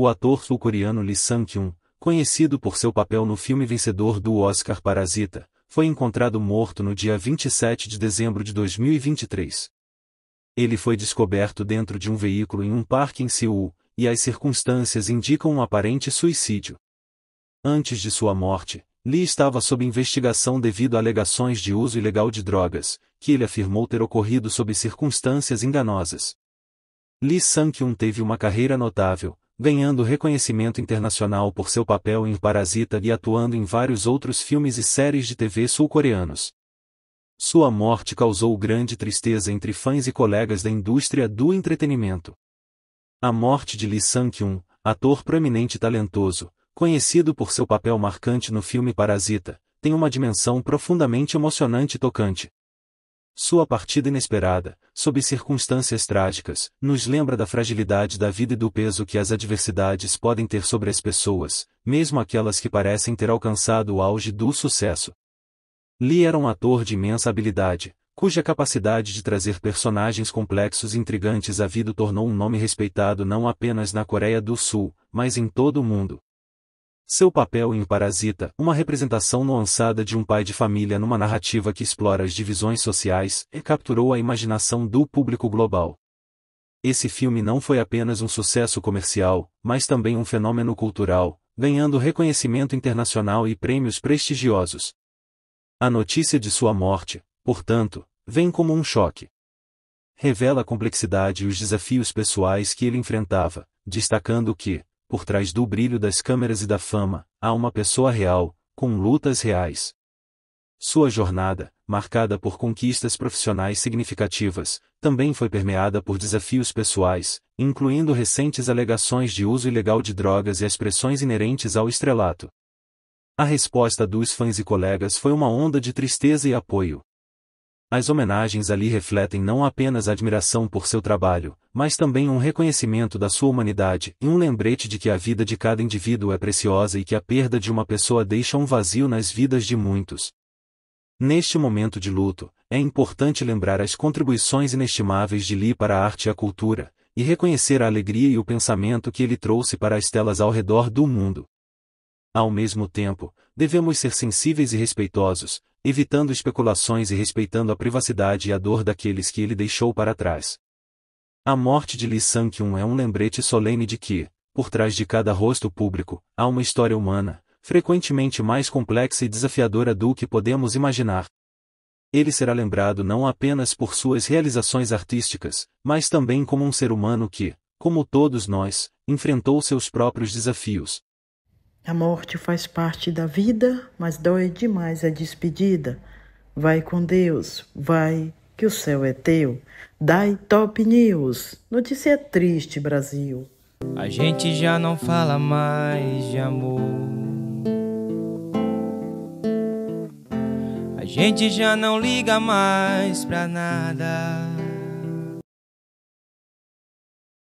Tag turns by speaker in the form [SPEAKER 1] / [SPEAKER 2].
[SPEAKER 1] o ator sul-coreano Lee Sang-kyun, conhecido por seu papel no filme vencedor do Oscar Parasita, foi encontrado morto no dia 27 de dezembro de 2023. Ele foi descoberto dentro de um veículo em um parque em Seul, e as circunstâncias indicam um aparente suicídio. Antes de sua morte, Lee estava sob investigação devido a alegações de uso ilegal de drogas, que ele afirmou ter ocorrido sob circunstâncias enganosas. Lee Sang-kyun teve uma carreira notável, ganhando reconhecimento internacional por seu papel em Parasita e atuando em vários outros filmes e séries de TV sul-coreanos. Sua morte causou grande tristeza entre fãs e colegas da indústria do entretenimento. A morte de Lee Sang-kyun, ator proeminente e talentoso, conhecido por seu papel marcante no filme Parasita, tem uma dimensão profundamente emocionante e tocante, sua partida inesperada, sob circunstâncias trágicas, nos lembra da fragilidade da vida e do peso que as adversidades podem ter sobre as pessoas, mesmo aquelas que parecem ter alcançado o auge do sucesso. Lee era um ator de imensa habilidade, cuja capacidade de trazer personagens complexos e intrigantes à vida o tornou um nome respeitado não apenas na Coreia do Sul, mas em todo o mundo. Seu papel em Parasita, uma representação nuançada de um pai de família numa narrativa que explora as divisões sociais, e capturou a imaginação do público global. Esse filme não foi apenas um sucesso comercial, mas também um fenômeno cultural, ganhando reconhecimento internacional e prêmios prestigiosos. A notícia de sua morte, portanto, vem como um choque. Revela a complexidade e os desafios pessoais que ele enfrentava, destacando que, por trás do brilho das câmeras e da fama, há uma pessoa real, com lutas reais. Sua jornada, marcada por conquistas profissionais significativas, também foi permeada por desafios pessoais, incluindo recentes alegações de uso ilegal de drogas e as pressões inerentes ao estrelato. A resposta dos fãs e colegas foi uma onda de tristeza e apoio, as homenagens ali refletem não apenas admiração por seu trabalho, mas também um reconhecimento da sua humanidade e um lembrete de que a vida de cada indivíduo é preciosa e que a perda de uma pessoa deixa um vazio nas vidas de muitos. Neste momento de luto, é importante lembrar as contribuições inestimáveis de Lee para a arte e a cultura, e reconhecer a alegria e o pensamento que ele trouxe para as telas ao redor do mundo. Ao mesmo tempo, devemos ser sensíveis e respeitosos, evitando especulações e respeitando a privacidade e a dor daqueles que ele deixou para trás. A morte de Lee Sang-kyun é um lembrete solene de que, por trás de cada rosto público, há uma história humana, frequentemente mais complexa e desafiadora do que podemos imaginar. Ele será lembrado não apenas por suas realizações artísticas, mas também como um ser humano que, como todos nós, enfrentou seus próprios desafios, a morte faz parte da vida, mas dói demais a despedida. Vai com Deus, vai, que o céu é teu. Dai top news. Notícia triste, Brasil. A gente já não fala mais de amor. A gente já não liga mais pra nada.